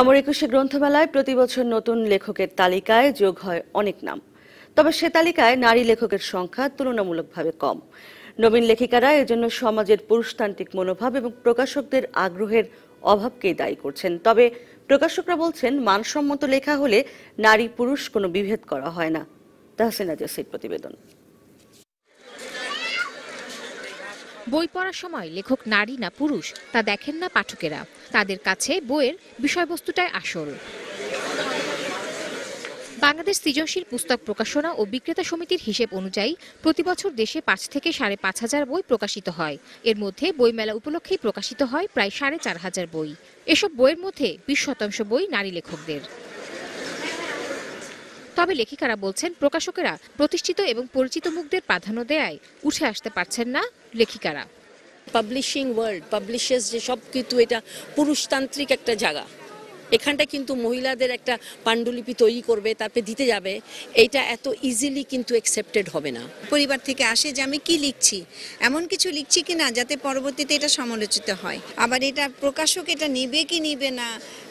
অমর একুশে গ্রন্থমেলায় প্রতি বছর নতুন লেখকের তালিকায় যোগ হয় অনেক নাম তবে সে তালিকায় নারী লেখকের সংখ্যা তুলনামূলকভাবে কম নবীন লেখিকারা এজন্য সমাজের পুরুষতান্ত্রিক মনোভাব এবং প্রকাশকদের আগ্রহের অভাবকেই দায়ী করছেন তবে প্রকাশকরা বলছেন মানসম্মত লেখা হলে নারী পুরুষ কোনো বিভেদ করা হয় না তাহসিনা জসির প্রতিবেদন বই পড়ার সময় লেখক নারী না পুরুষ তা দেখেন না পাঠকেরা তাদের কাছে বইয়ের বিষয়বস্তুটাই আসল বাংলাদেশ সৃজনশীল পুস্তক প্রকাশনা ও বিক্রেতা সমিতির হিসেব অনুযায়ী প্রতি বছর দেশে পাঁচ থেকে সাড়ে পাঁচ হাজার বই প্রকাশিত হয় এর মধ্যে বইমেলা উপলক্ষেই প্রকাশিত হয় প্রায় সাড়ে চার হাজার বই এসব বইয়ের মধ্যে বিশ শতাংশ বই নারী লেখকদের তবে লেখিকারা বলছেন প্রকাশকেরা প্রতিষ্ঠিত এবং পরিচিত মুখদের প্রাধান্য দেয়ায় উঠে আসতে পারছেন না লেখিকারা পাবলিশিং ওয়ার্ল্ড পাবলিশার্স যে সব কিন্তু এটা পুরুষতান্ত্রিক একটা জায়গা এখানটা কিন্তু মহিলাদের একটা পাণ্ডুলিপি তৈরি করবে তারপরে দিতে যাবে এটা এত ইজিলি কিন্তু অ্যাকসেপ্টেড হবে না পরিবার থেকে আসে যে আমি কি লিখছি এমন কিছু লিখছি কি না যাতে পরবর্তীতে এটা সমালোচিত হয় আবার এটা প্রকাশক এটা নিবে কি নিবে না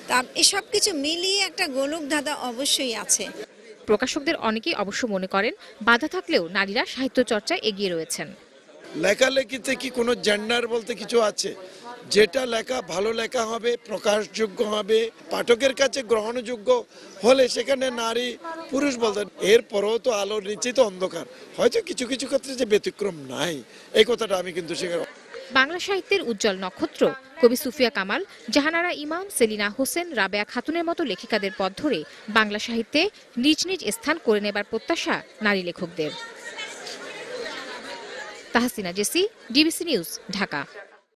তা এসব কিছু মিলিয়ে একটা গোলক ধাঁধা অবশ্যই আছে প্রকাশকদের অনেকেই অবশ্য মনে করেন বাধা থাকলেও নারীরা সাহিত্য চর্চায় এগিয়ে রয়েছেন লেখালেখিতে কি কোনো জেন্ডার বলতে কিছু আছে যেটা লেখা ভালো লেখা হবে প্রকাশযোগ্য হবে পাঠকের কাছে গ্রহণযোগ্য হলে সেখানে নারী পুরুষ বলতেন এরপরও তো আলোর নিচেই তো অন্ধকার হয়তো কিছু কিছু ক্ষেত্রে যে ব্যতিক্রম নাই এই কথাটা আমি কিন্তু সেখানে বাংলা সাহিত্যের উজ্জ্বল নক্ষত্র কবি সুফিয়া কামাল জাহানারা ইমাম সেলিনা হোসেন রাবেয়া খাতুনের মতো লেখিকাদের পথ ধরে বাংলা সাহিত্যে নিজ নিজ স্থান করে নেবার প্রত্যাশা নারী লেখকদের তাহসিনা জেসি ডিবিসি নিউজ ঢাকা